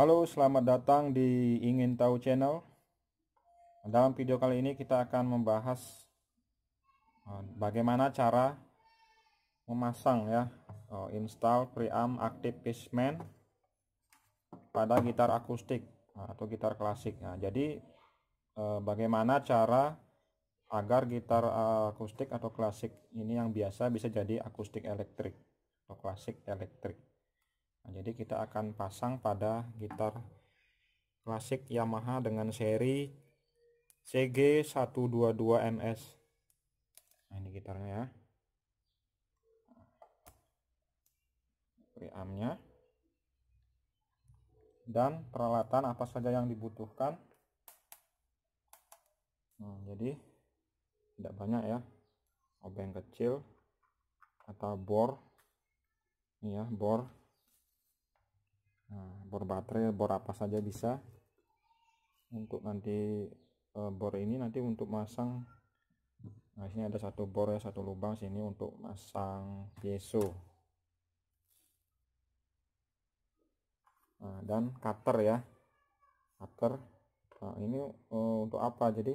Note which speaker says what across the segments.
Speaker 1: Halo, selamat datang di Ingin Tahu Channel. Dalam video kali ini kita akan membahas eh, bagaimana cara memasang ya eh, install preamp Active Pitchman pada gitar akustik eh, atau gitar klasik. Nah, jadi bagaimana cara agar gitar akustik atau klasik ini yang biasa bisa jadi akustik elektrik atau klasik elektrik. Nah, jadi kita akan pasang pada gitar klasik Yamaha dengan seri CG122MS. Nah, ini gitarnya ya. WAM-nya dan peralatan apa saja yang dibutuhkan nah, jadi tidak banyak ya obeng kecil atau bor ini ya bor bor baterai bor apa saja bisa untuk nanti e, bor ini nanti untuk masang nah sini ada satu bor ya satu lubang sini untuk masang piezo nah, dan cutter ya cutter nah ini e, untuk apa jadi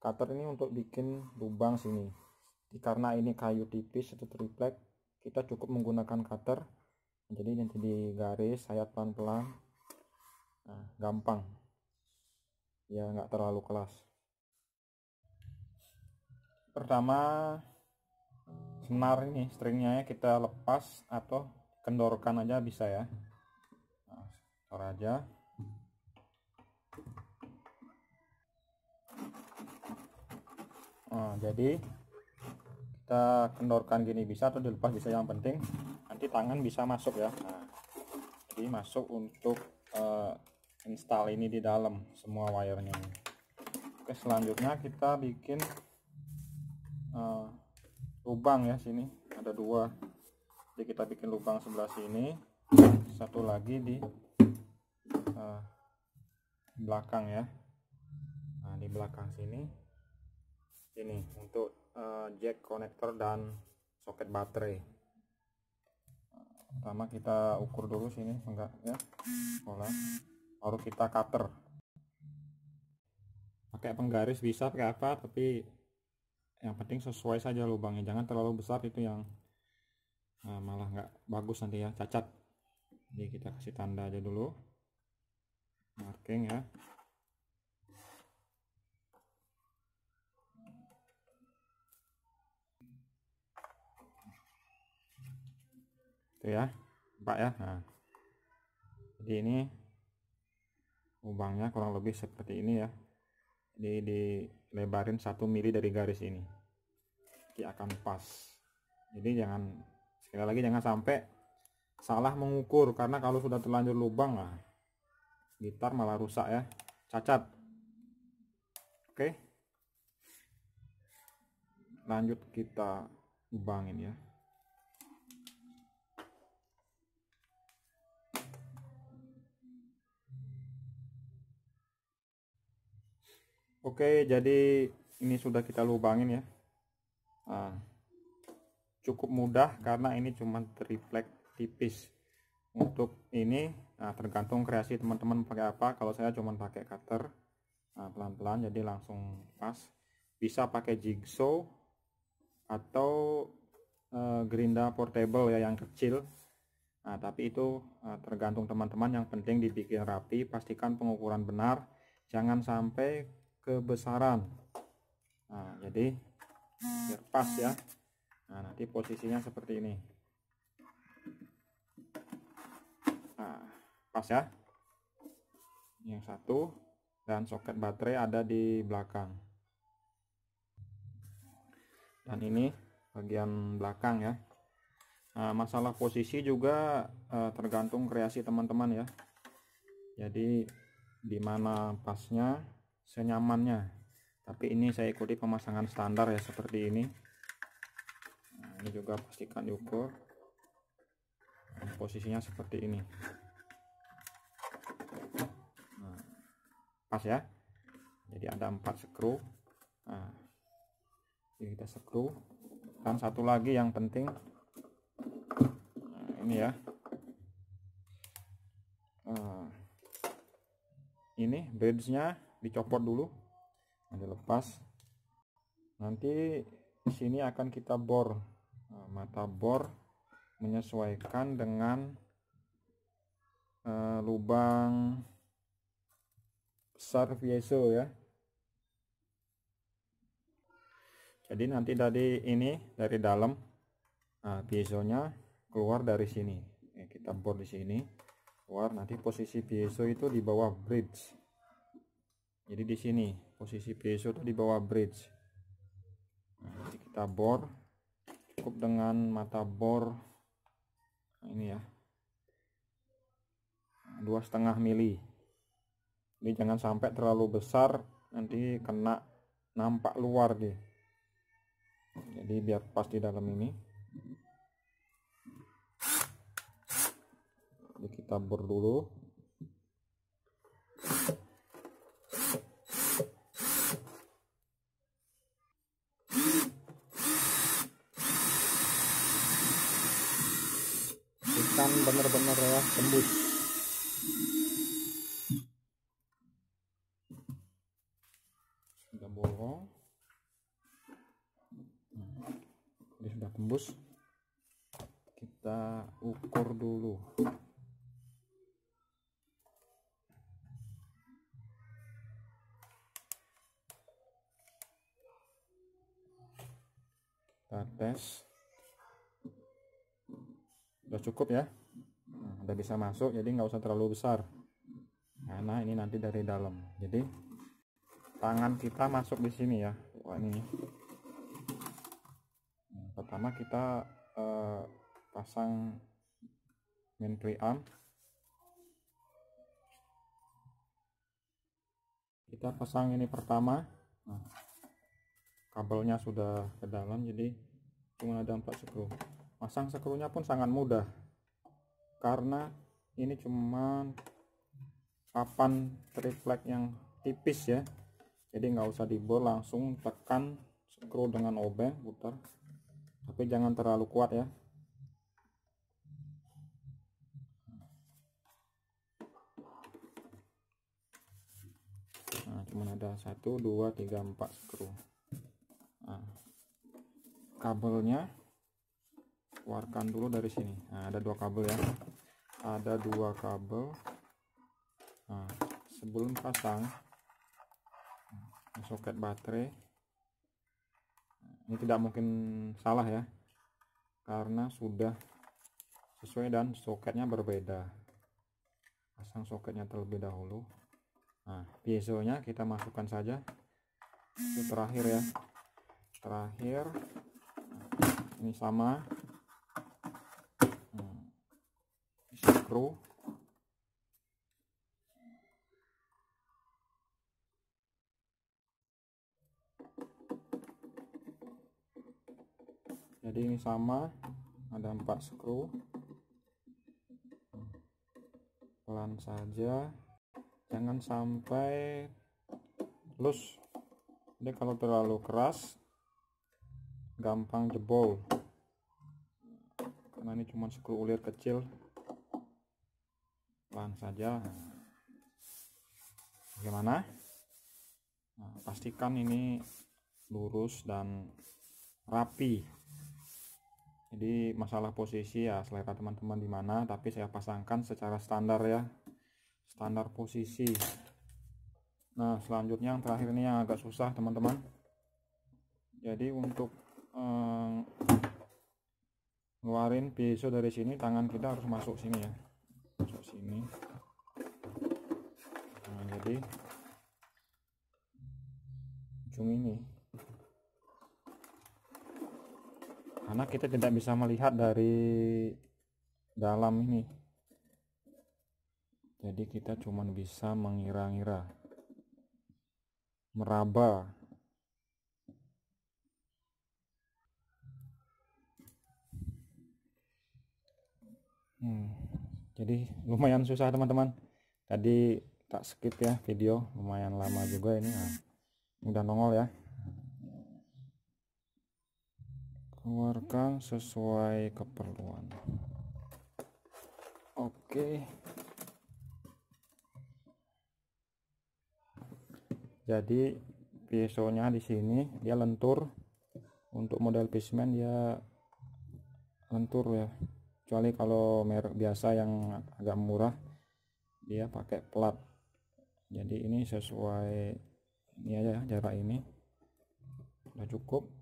Speaker 1: cutter ini untuk bikin lubang sini karena ini kayu tipis atau triplek kita cukup menggunakan cutter jadi nanti di garis sayat pelan-pelan nah, gampang ya nggak terlalu kelas pertama senar ini stringnya ya kita lepas atau kendorkan aja bisa ya nah, aja nah, jadi kita kendorkan gini bisa atau dilepas bisa yang penting nanti tangan bisa masuk ya nah, jadi masuk untuk uh, install ini di dalam semua wirenya oke selanjutnya kita bikin uh, lubang ya sini ada dua jadi kita bikin lubang sebelah sini satu lagi di uh, belakang ya nah, di belakang sini ini untuk uh, jack konektor dan soket baterai pertama kita ukur dulu sini enggak ya pola baru kita cutter pakai penggaris bisa pakai apa tapi yang penting sesuai saja lubangnya jangan terlalu besar itu yang nah, malah nggak bagus nanti ya cacat jadi kita kasih tanda aja dulu marking ya itu ya empat ya nah. jadi ini lubangnya kurang lebih seperti ini ya jadi dilebarin satu mili dari garis ini dia akan pas jadi jangan sekali lagi jangan sampai salah mengukur karena kalau sudah terlanjur lubang lah gitar malah rusak ya cacat oke lanjut kita lubangin ya Oke, jadi ini sudah kita lubangin ya. Nah, cukup mudah karena ini cuma triplek tipis. Untuk ini nah, tergantung kreasi teman-teman pakai apa. Kalau saya cuma pakai cutter, ah, pelan-pelan nah, jadi langsung pas. Bisa pakai jigsaw atau uh, gerinda portable ya yang kecil. Nah, tapi itu uh, tergantung teman-teman. Yang penting dibikin rapi, pastikan pengukuran benar. Jangan sampai kebesaran nah jadi biar pas ya nah nanti posisinya seperti ini nah pas ya yang satu dan soket baterai ada di belakang dan ini bagian belakang ya nah, masalah posisi juga eh, tergantung kreasi teman-teman ya jadi dimana pasnya senyamannya tapi ini saya ikuti pemasangan standar ya seperti ini nah, ini juga pastikan diukur nah, posisinya seperti ini nah, pas ya jadi ada empat skru nah, kita skru dan satu lagi yang penting nah, ini ya nah, ini bridge nya dicopot dulu nanti lepas nanti di sini akan kita bor eh, mata bor menyesuaikan dengan uh, lubang besar piezo ya jadi nanti dari ini dari dalam nah, eh, nya keluar dari sini kita bor di sini keluar nanti posisi piezo itu di bawah bridge jadi di sini posisi piezo di bawah bridge nah, nanti kita bor cukup dengan mata bor nah, ini ya nah, dua setengah mili ini jangan sampai terlalu besar nanti kena nampak luar deh jadi biar pas di dalam ini jadi kita bor dulu tembus kita ukur dulu kita tes udah cukup ya nah, udah bisa masuk jadi nggak usah terlalu besar karena ini nanti dari dalam jadi tangan kita masuk di sini ya wah ini pertama kita uh, pasang main preamp kita pasang ini pertama nah, kabelnya sudah ke dalam jadi cuma ada empat skru pasang skrunya pun sangat mudah karena ini cuma papan triplek yang tipis ya jadi nggak usah dibor langsung tekan skru dengan obeng putar tapi jangan terlalu kuat ya nah cuman ada satu, dua, tiga, empat skru nah, kabelnya keluarkan dulu dari sini nah, ada dua kabel ya ada dua kabel nah, sebelum pasang soket baterai ini tidak mungkin salah ya karena sudah sesuai dan soketnya berbeda pasang soketnya terlebih dahulu nah piezonya kita masukkan saja itu terakhir ya terakhir ini sama hmm. screw jadi ini sama ada empat skru pelan saja jangan sampai lus. Ini kalau terlalu keras gampang jebol karena ini cuma skru ulir kecil pelan saja bagaimana nah, pastikan ini lurus dan rapi jadi masalah posisi ya selera teman-teman di mana tapi saya pasangkan secara standar ya standar posisi nah selanjutnya yang terakhir ini yang agak susah teman-teman jadi untuk um, ngeluarin pisau dari sini tangan kita harus masuk sini ya masuk sini nah jadi ujung ini karena kita tidak bisa melihat dari dalam ini jadi kita cuma bisa mengira-ngira meraba hmm, jadi lumayan susah teman-teman tadi tak skip ya video lumayan lama juga ini nah, udah nongol ya keluarkan sesuai keperluan oke jadi pisaunya di sini dia lentur untuk model pismen dia lentur ya kecuali kalau merek biasa yang agak murah dia pakai plat jadi ini sesuai ini aja ya jarak ini udah cukup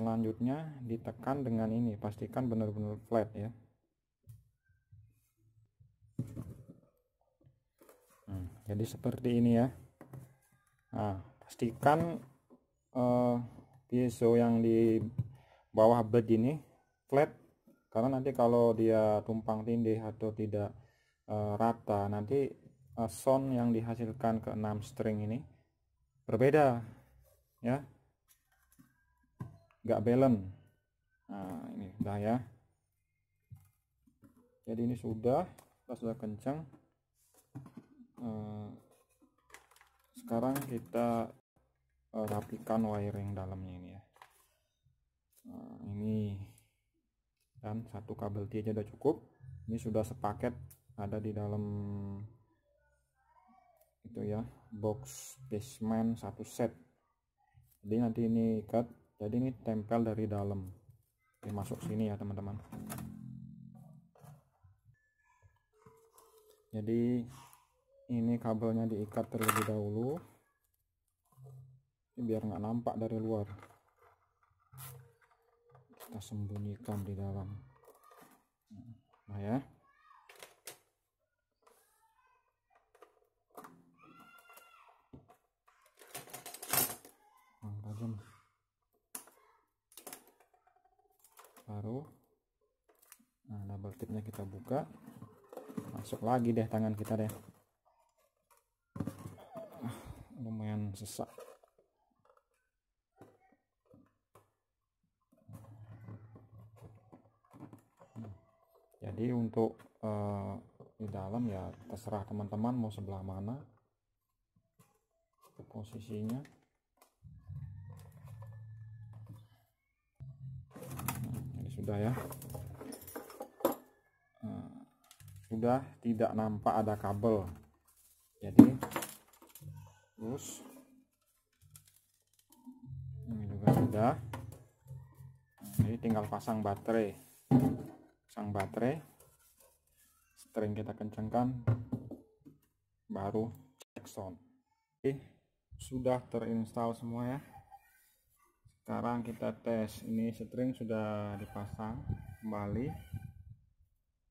Speaker 1: selanjutnya ditekan dengan ini pastikan benar-benar flat ya nah, jadi seperti ini ya nah pastikan uh, piezo yang di bawah bed ini flat karena nanti kalau dia tumpang tindih atau tidak uh, rata nanti uh, sound yang dihasilkan ke enam string ini berbeda ya nggak balance nah ini sudah ya jadi ini sudah kita sudah kencang eh, sekarang kita eh, rapikan wiring dalamnya ini ya nah, ini dan satu kabel T aja udah cukup ini sudah sepaket ada di dalam itu ya box basement satu set jadi nanti ini ikat jadi ini tempel dari dalam ini masuk sini ya teman-teman jadi ini kabelnya diikat terlebih dahulu ini biar nggak nampak dari luar kita sembunyikan di dalam nah ya tajam baru nah double tipnya kita buka masuk lagi deh tangan kita deh ah, lumayan sesak hmm. jadi untuk uh, di dalam ya terserah teman-teman mau sebelah mana posisinya sudah, ya eh, sudah tidak nampak ada kabel jadi terus ini juga sudah jadi nah, tinggal pasang baterai pasang baterai string kita kencangkan baru cek sound oke sudah terinstall semua ya sekarang kita tes ini string sudah dipasang kembali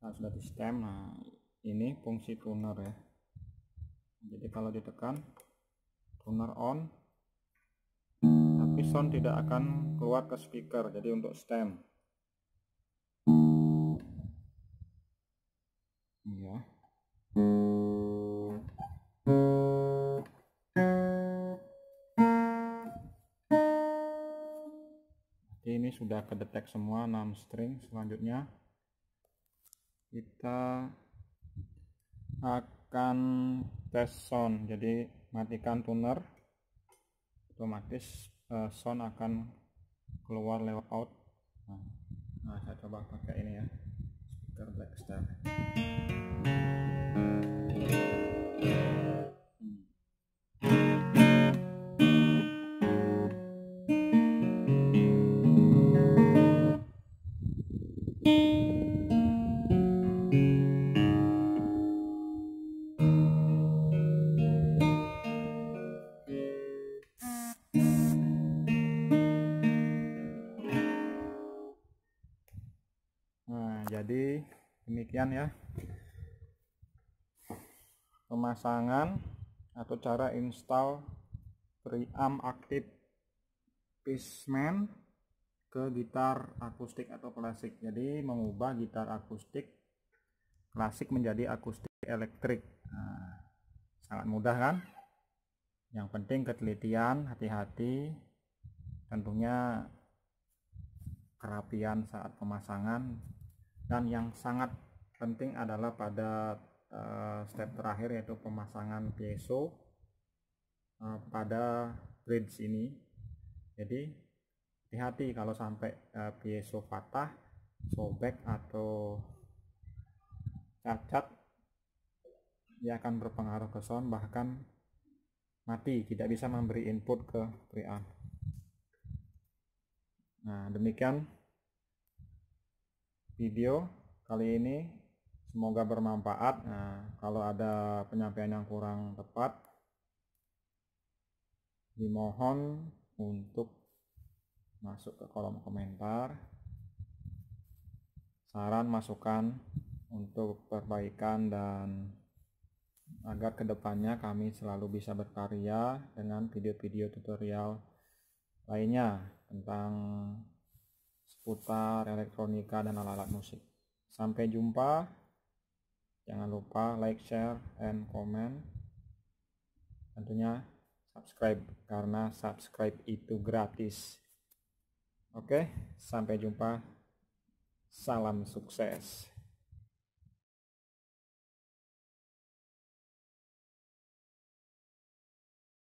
Speaker 1: nah, sudah di stem nah ini fungsi tuner ya jadi kalau ditekan tuner on tapi sound tidak akan keluar ke speaker jadi untuk stem ya sudah kedetek semua 6 string selanjutnya kita akan tes sound jadi matikan tuner otomatis uh, sound akan keluar lewat out nah, nah saya coba pakai ini ya speaker black star jadi demikian ya pemasangan atau cara install preamp aktif Pisman ke gitar akustik atau klasik jadi mengubah gitar akustik klasik menjadi akustik elektrik nah, sangat mudah kan yang penting ketelitian hati-hati tentunya kerapian saat pemasangan dan yang sangat penting adalah pada uh, step terakhir yaitu pemasangan piezo uh, pada bridge ini jadi hati-hati kalau sampai uh, piezo patah sobek atau cacat dia akan berpengaruh ke sound bahkan mati tidak bisa memberi input ke preamp nah demikian video kali ini semoga bermanfaat nah, kalau ada penyampaian yang kurang tepat dimohon untuk masuk ke kolom komentar saran masukan untuk perbaikan dan agar kedepannya kami selalu bisa berkarya dengan video-video tutorial lainnya tentang putar elektronika dan alat-alat musik. Sampai jumpa. Jangan lupa like, share, and comment. Tentunya subscribe karena subscribe itu gratis. Oke, sampai jumpa. Salam sukses.